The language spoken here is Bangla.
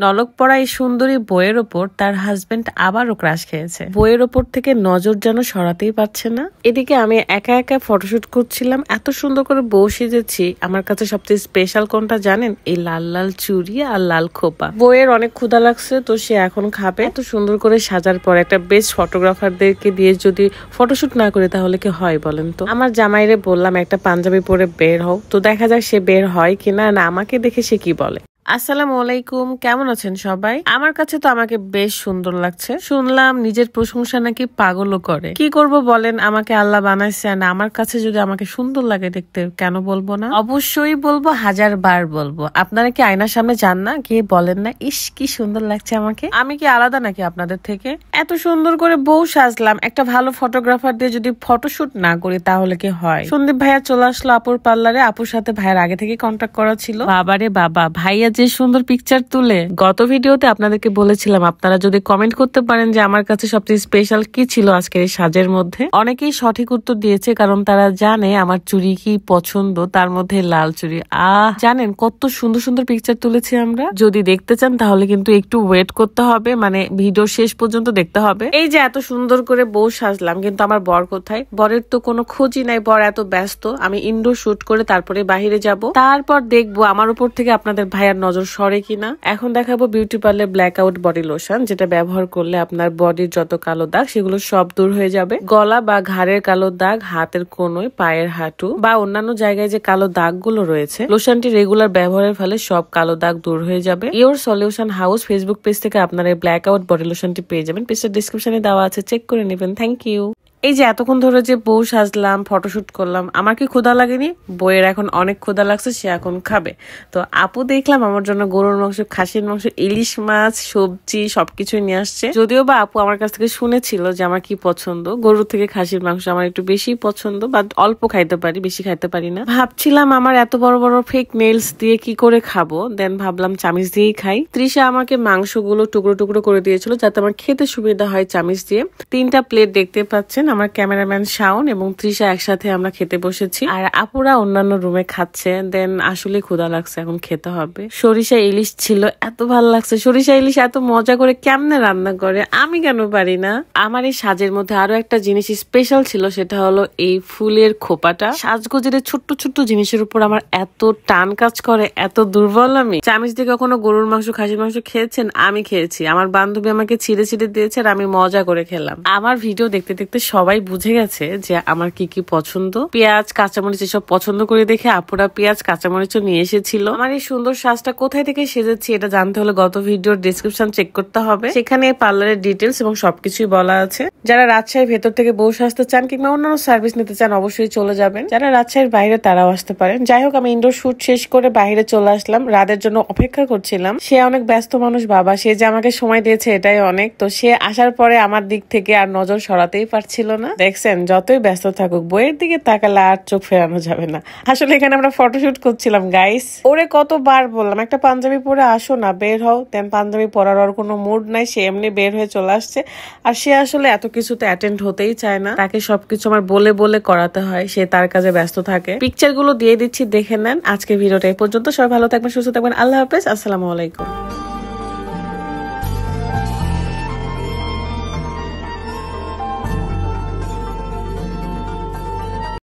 নলক পড়া এই সুন্দরী বইয়ের ওপর তার হাজবেন্ড আবারও ক্রাশ খেয়েছে বইয়ের ওপর থেকে নজর যেন সরাতেই পারছে না এদিকে আমি একা একা ফটোশুট করছিলাম এত সুন্দর করে বউ সেজেছি আমার কাছে সবচেয়ে স্পেশাল কোনটা জানেন এই লাল লাল চুড়ি আর লাল খোপা বইয়ের অনেক ক্ষুধা লাগছে তো সে এখন খাবে এত সুন্দর করে সাজার পর একটা বেশ ফটোগ্রাফারদেরকে দিয়ে যদি ফটোশুট না করে তাহলে কি হয় বলেন তো আমার জামাইরে বললাম একটা পাঞ্জাবি পরে বের হোক তো দেখা যাক সে বের হয় কিনা না আমাকে দেখে সে কি বলে আসসালামু আলাইকুম কেমন আছেন সবাই আমার কাছে তো আমাকে বেশ সুন্দর লাগছে শুনলাম নিজের প্রশংসা নাকি পাগলও করে কি করব বলেন আমাকে আল্লাহ বানাইছে না আমার কাছে যদি আমাকে সুন্দর লাগে দেখতে কেন বলবো না অবশ্যই বলবো হাজার বার বলবো আপনারা কি আয়নার সামনে যান না কি বলেন না ইস কি সুন্দর লাগছে আমাকে আমি কি আলাদা নাকি আপনাদের থেকে এত সুন্দর করে বউ সাজলাম একটা ভালো ফটোগ্রাফার দিয়ে যদি ফটোশুট না করি তাহলে কি হয় সন্দীপ ভাইয়া চলে আসলো আপুর পার্লারে আপুর সাথে ভাইয়ের আগে থেকে কন্ট্যাক্ট করা ছিল বাবারে বাবা ভাইয়া যে সুন্দর পিকচার তুলে গত ভিডিওতে আপনাদেরকে বলেছিলাম আপনারা যদি কমেন্ট করতে পারেন যে আমার কাছে সবচেয়ে স্পেশাল কি ছিল আজকের এই সাজের মধ্যে অনেকেই সঠিক উত্তর দিয়েছে কারণ তারা জানে আমার চুরি কি পছন্দ তার মধ্যে লাল চুরি আহ জানেন কত সুন্দর সুন্দর পিকচার তুলেছি আমরা যদি দেখতে চান তাহলে কিন্তু একটু ওয়েট করতে হবে মানে ভিডিও শেষ পর্যন্ত দেখতে হবে এই যে এত সুন্দর করে বউ সাজলাম কিন্তু আমার বর কোথায় বরের তো কোনো খোঁজই নাই বর এত ব্যস্ত আমি ইনডোর শুট করে তারপরে বাহিরে যাব তারপর দেখবো আমার উপর থেকে আপনাদের ভাইয়ার নজর সরে কিনা এখন দেখাবো beauty parlour black out body lotion যেটা ব্যবহার করলে আপনার বডির যত কালো দাগ সেগুলো সব দূর হয়ে যাবে গলা বা ঘাড়ের কালো দাগ হাতের কোনোয় পায়ের হাঁটু বা অন্যান্য জায়গায় যে কালো দাগগুলো রয়েছে লোশনটি রেগুলার ব্যবহারের ফলে সব কালো দাগ দূর হয়ে যাবে your solution house Facebook page থেকে আপনার এই ব্ল্যাক আউট বডি লোশনটি পেয়ে যাবেন পেজটা ডিসক্রিপশনে দেওয়া আছে চেক করে নেবেন থ্যাংক ইউ এই যে এতক্ষণ ধরে যে বউ সাজলাম ফটোশ্যুট করলাম আমার কি ক্ষুধা লাগেনি বইয়ের এখন অনেক ক্ষুধা লাগছে সে এখন খাবে তো আপু দেখলাম আমার জন্য গরুর মাংস খাসির মাংস ইলিশ মাছ সবজি সবকিছু নিয়ে আসছে যদিও বা আপু আমার কাছ থেকে শুনেছিল যে আমার কি পছন্দ গরুর থেকে খাসির মাংস আমার একটু বেশি পছন্দ বা অল্প খাইতে পারি বেশি খাইতে পারি না ভাবছিলাম আমার এত বড় বড় ফেক নেলস দিয়ে কি করে খাবো দেন ভাবলাম চামিচ দিয়েই খাই ত্রিশা আমাকে মাংসগুলো টুকরো টুকরো করে দিয়েছিল যাতে আমার খেতে সুবিধা হয় চামিচ দিয়ে তিনটা প্লেট দেখতে পাচ্ছেন আমার ক্যামেরাম্যান শাওন এবং ত্রিশা একসাথে আমরা খেতে বসেছি আর আপুরা অন্যান্য রুমে খাচ্ছে দেন আসলে ক্ষুদা লাগছে এখন খেতে হবে সরিষা ইলিশ ছিল এত ভালো লাগছে সরিষা ইলিশ এত মজা করে কেমনে রান্না করে আমি কেন পারি না আমার এই সাজের মধ্যে আরো একটা জিনিস স্পেশাল ছিল সেটা হলো এই ফুলের খোপাটা সাজগোজের ছোট্ট ছোট্ট জিনিসের উপর আমার এত টান কাজ করে এত দুর্বল আমি চামিচ দিয়ে কখনো গরুর মাংস খাসির মাংস খেয়েছেন আমি খেয়েছি আমার বান্ধবী আমাকে ছিঁড়ে ছিঁড়ে দিয়েছে আর আমি মজা করে খেলাম আমার ভিডিও দেখতে দেখতে সব সবাই বুঝে গেছে যে আমার কি কি পছন্দ পেঁয়াজ কাঁচামরিচ এসব পছন্দ করে দেখে আপুরা পেঁয়াজ কাঁচামরিচও নিয়ে এসেছিল আমার এই সুন্দর সাজটা কোথায় থেকে সেজেছি এটা জানতে হলে গত ভিডিওর ডিসক্রিপশন চেক করতে হবে সেখানে পার্লারের ডিটেলস এবং সবকিছুই বলা আছে যারা রাজশাহীর ভেতর থেকে বউ আসতে চান কিংবা অন্যান্য সার্ভিস নিতে চান অবশ্যই চলে যাবেন যারা রাজশাহীর বাইরে তারাও আসতে পারেন যাই হোক আমি ইনডোর শুট শেষ করে বাইরে চলে আসলাম রাদের জন্য অপেক্ষা করছিলাম সে অনেক ব্যস্ত মানুষ বাবা সে যে আমাকে সময় দিয়েছে এটাই অনেক তো সে আসার পরে আমার দিক থেকে আর নজর সরাতেই পারছিল না দেখছেন যতই ব্যস্ত থাকুক বইয়ের দিকে তাকালে আর চোখ ফেরানো যাবে না আসলে এখানে আমরা ফটোশুট করছিলাম গাইস ওরে কতবার বললাম একটা পাঞ্জাবি পরে আসো না বের হও তেন পাঞ্জাবি পরার ওর কোনো মুড নাই সে এমনি বের হয়ে চলে আসছে আর সে আসলে এত কিছুতে অ্যাটেন্ড হতেই চায় না তাকে সবকিছু আমার বলে বলে করাতে হয় সে তার কাজে ব্যস্ত থাকে পিকচারগুলো দিয়ে দিচ্ছি দেখে নেন আজকে ভিডিওটা এ পর্যন্ত সবাই ভালো থাকবেন সুস্থ থাকবেন আল্লাহ হাফেজ আসসালামু আলাইকুম